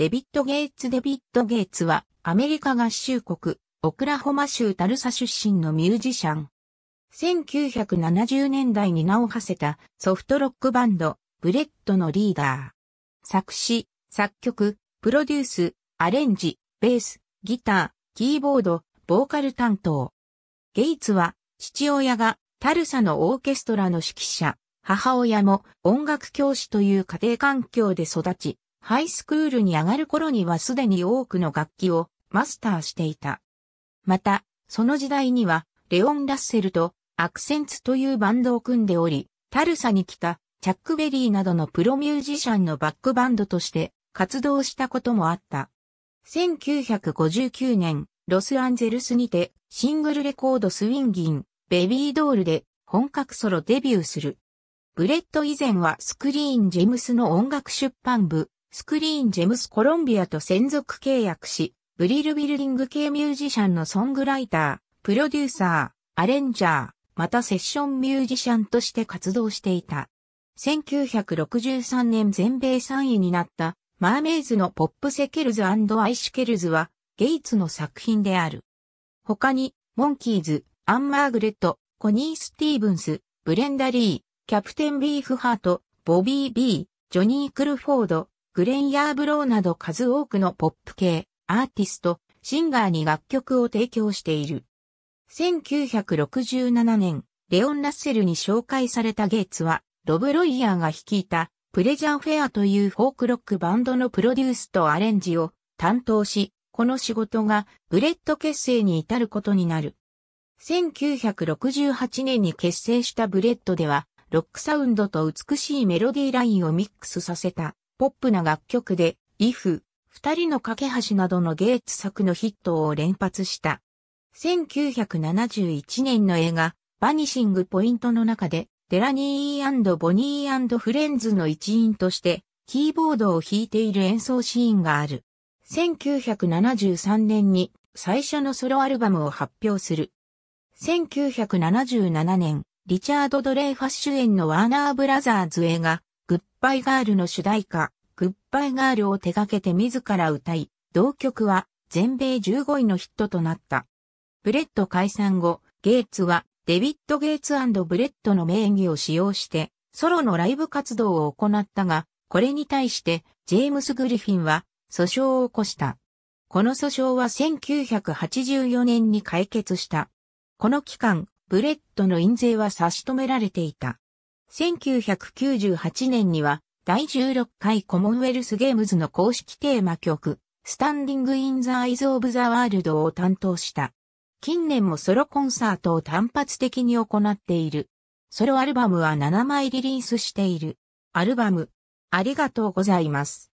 デビッド・ゲイツ・デビッド・ゲイツは、アメリカ合衆国、オクラホマ州タルサ出身のミュージシャン。1970年代に名を馳せたソフトロックバンド、ブレッドのリーダー。作詞、作曲、プロデュース、アレンジ、ベース、ギター、キーボード、ボーカル担当。ゲイツは、父親がタルサのオーケストラの指揮者、母親も音楽教師という家庭環境で育ち、ハイスクールに上がる頃にはすでに多くの楽器をマスターしていた。また、その時代には、レオン・ラッセルとアクセンツというバンドを組んでおり、タルサに来たチャックベリーなどのプロミュージシャンのバックバンドとして活動したこともあった。1959年、ロスアンゼルスにてシングルレコードスウィンギン、ベビードールで本格ソロデビューする。ブレット以前はスクリーン・ジェムスの音楽出版部、スクリーン・ジェムス・コロンビアと専属契約し、ブリルビルディング系ミュージシャンのソングライター、プロデューサー、アレンジャー、またセッションミュージシャンとして活動していた。1963年全米3位になったマーメイズのポップセケルズアイシケルズはゲイツの作品である。他にモンキーズ、アン・マーグレット、コニー・スティーブンス、ブレンダ・リー、キャプテン・ビーフハート、ボビー・ビー、ジョニー・クルフォード、グレン・ヤーブローなど数多くのポップ系、アーティスト、シンガーに楽曲を提供している。1967年、レオン・ラッセルに紹介されたゲイツは、ロブ・ロイヤーが率いた、プレジャーフェアというフォークロックバンドのプロデュースとアレンジを担当し、この仕事がブレッド結成に至ることになる。1968年に結成したブレッドでは、ロックサウンドと美しいメロディーラインをミックスさせたポップな楽曲で、if、二人の架け橋などのゲイツ作のヒットを連発した。1971年の映画、バニシングポイントの中で、デラニーボニーフレンズの一員として、キーボードを弾いている演奏シーンがある。1973年に最初のソロアルバムを発表する。1977年、リチャード・ドレイファッシュ演のワーナーブラザーズ映画、バイガールの主題歌、グッバイガールを手掛けて自ら歌い、同曲は全米15位のヒットとなった。ブレット解散後、ゲイツはデビッド・ゲイツブレットの名義を使用して、ソロのライブ活動を行ったが、これに対してジェームス・グリフィンは訴訟を起こした。この訴訟は1984年に解決した。この期間、ブレッドの印税は差し止められていた。1998年には第16回コモンウェルスゲームズの公式テーマ曲、スタンディング・イン・ザ・アイズ・オブ・ザ・ワールドを担当した。近年もソロコンサートを単発的に行っている。ソロアルバムは7枚リリースしている。アルバム、ありがとうございます。